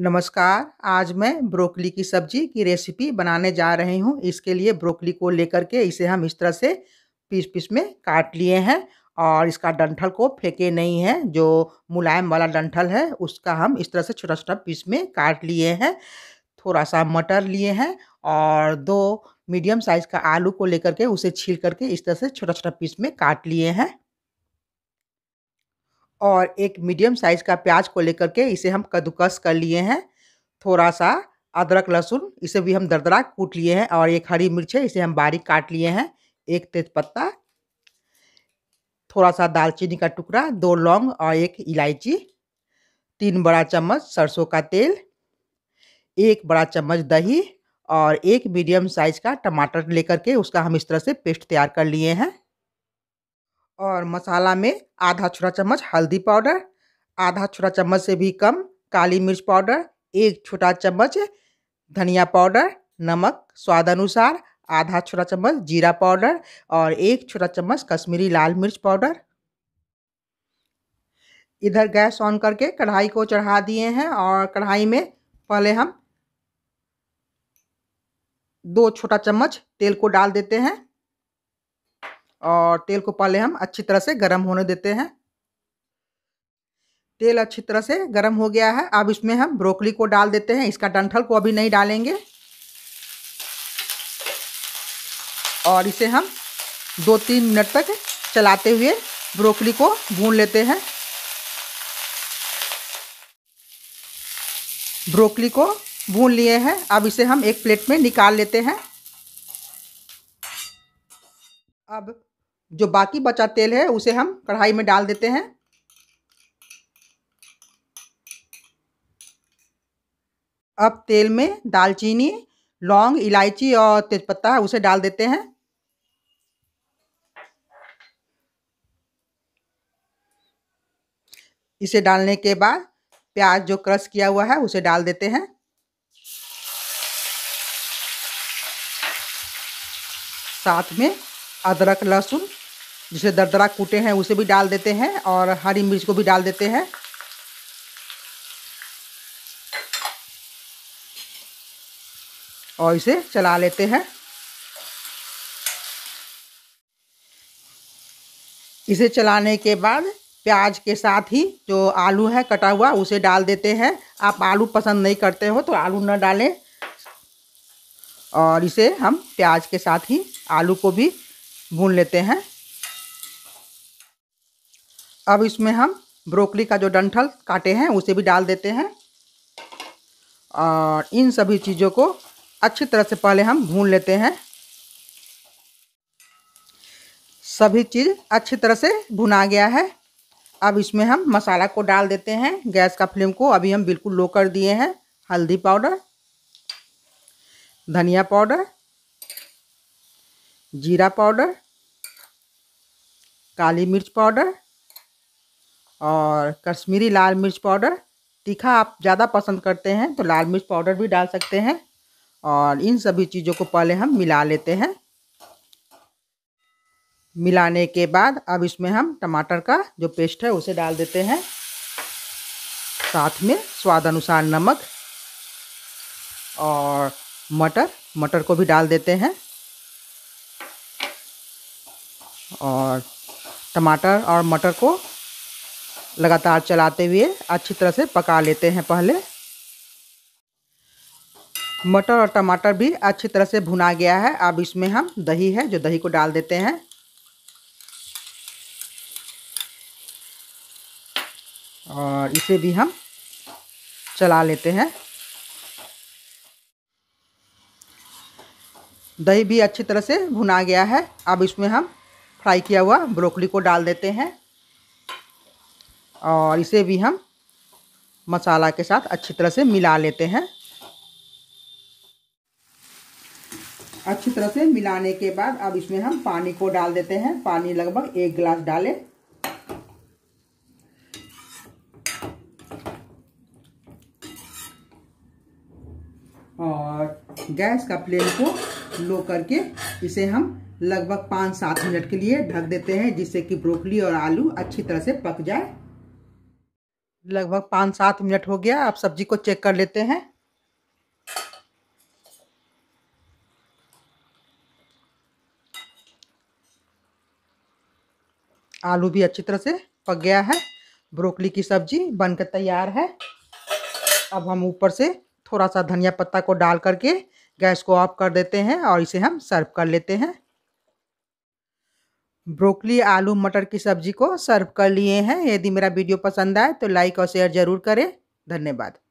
नमस्कार आज मैं ब्रोकली की सब्जी की रेसिपी बनाने जा रही हूँ इसके लिए ब्रोकली को लेकर के इसे हम इस तरह से पीस पीस में काट लिए हैं और इसका डंठल को फेंके नहीं है जो मुलायम वाला डंठल है उसका हम इस तरह से छोटा छोटा पीस में काट लिए हैं थोड़ा सा मटर लिए हैं और दो मीडियम साइज़ का आलू को लेकर के उसे छील करके इस तरह से छोटा छोटा पीस में काट लिए हैं और एक मीडियम साइज का प्याज को लेकर के इसे हम कद्दूकस कर लिए हैं थोड़ा सा अदरक लहसुन इसे भी हम दरदरा कूट लिए हैं और एक हरी मिर्च है इसे हम बारीक काट लिए हैं एक तेज़पत्ता थोड़ा सा दालचीनी का टुकड़ा दो लौंग और एक इलायची तीन बड़ा चम्मच सरसों का तेल एक बड़ा चम्मच दही और एक मीडियम साइज का टमाटर लेकर के उसका हम इस तरह से पेस्ट तैयार कर लिए हैं और मसाला में आधा छोटा चम्मच हल्दी पाउडर आधा छोटा चम्मच से भी कम काली मिर्च पाउडर एक छोटा चम्मच धनिया पाउडर नमक स्वाद अनुसार आधा छोटा चम्मच जीरा पाउडर और एक छोटा चम्मच कश्मीरी लाल मिर्च पाउडर इधर गैस ऑन करके कढ़ाई को चढ़ा दिए हैं और कढ़ाई में पहले हम दो छोटा चम्मच तेल को डाल देते हैं और तेल को पहले हम अच्छी तरह से गर्म होने देते हैं तेल अच्छी तरह से गर्म हो गया है अब इसमें हम ब्रोकली को डाल देते हैं इसका डंठल को अभी नहीं डालेंगे और इसे हम दो तीन मिनट तक चलाते हुए ब्रोकली को भून लेते हैं ब्रोकली को भून लिए हैं अब इसे हम एक प्लेट में निकाल लेते हैं अब जो बाकी बचा तेल है उसे हम कढ़ाई में डाल देते हैं अब तेल में दालचीनी लौंग इलायची और तेज़पत्ता है उसे डाल देते हैं इसे डालने के बाद प्याज जो क्रश किया हुआ है उसे डाल देते हैं साथ में अदरक लहसुन जिसे दरदरा कूटे हैं उसे भी डाल देते हैं और हरी मिर्च को भी डाल देते हैं और इसे चला लेते हैं इसे चलाने के बाद प्याज के साथ ही जो आलू है कटा हुआ उसे डाल देते हैं आप आलू पसंद नहीं करते हो तो आलू ना डालें और इसे हम प्याज के साथ ही आलू को भी भून लेते हैं अब इसमें हम ब्रोकली का जो डंठल काटे हैं उसे भी डाल देते हैं और इन सभी चीज़ों को अच्छी तरह से पहले हम भून लेते हैं सभी चीज़ अच्छी तरह से भुना गया है अब इसमें हम मसाला को डाल देते हैं गैस का फ्लेम को अभी हम बिल्कुल लो कर दिए हैं हल्दी पाउडर धनिया पाउडर जीरा पाउडर काली मिर्च पाउडर और कश्मीरी लाल मिर्च पाउडर तीखा आप ज़्यादा पसंद करते हैं तो लाल मिर्च पाउडर भी डाल सकते हैं और इन सभी चीज़ों को पहले हम मिला लेते हैं मिलाने के बाद अब इसमें हम टमाटर का जो पेस्ट है उसे डाल देते हैं साथ में स्वाद अनुसार नमक और मटर मटर को भी डाल देते हैं और टमाटर और मटर को लगातार चलाते हुए अच्छी तरह से पका लेते हैं पहले मटर और टमाटर भी अच्छी तरह से भुना गया है अब इसमें हम दही है जो दही को डाल देते हैं और इसे भी हम चला लेते हैं दही भी अच्छी तरह से भुना गया है अब इसमें हम फ्राई किया हुआ ब्रोकली को डाल देते हैं और इसे भी हम मसाला के साथ अच्छी तरह से मिला लेते हैं अच्छी तरह से मिलाने के बाद अब इसमें हम पानी को डाल देते हैं पानी लगभग एक गिलास डालें और गैस का फ्लेम को लो करके इसे हम लगभग पाँच सात मिनट के लिए ढक देते हैं जिससे कि ब्रोकली और आलू अच्छी तरह से पक जाए लगभग पाँच सात मिनट हो गया आप सब्जी को चेक कर लेते हैं आलू भी अच्छी तरह से पक गया है ब्रोकली की सब्जी बनकर तैयार है अब हम ऊपर से थोड़ा सा धनिया पत्ता को डाल करके गैस को ऑफ कर देते हैं और इसे हम सर्व कर लेते हैं ब्रोकली आलू मटर की सब्जी को सर्व कर लिए हैं यदि मेरा वीडियो पसंद आए तो लाइक और शेयर ज़रूर करें धन्यवाद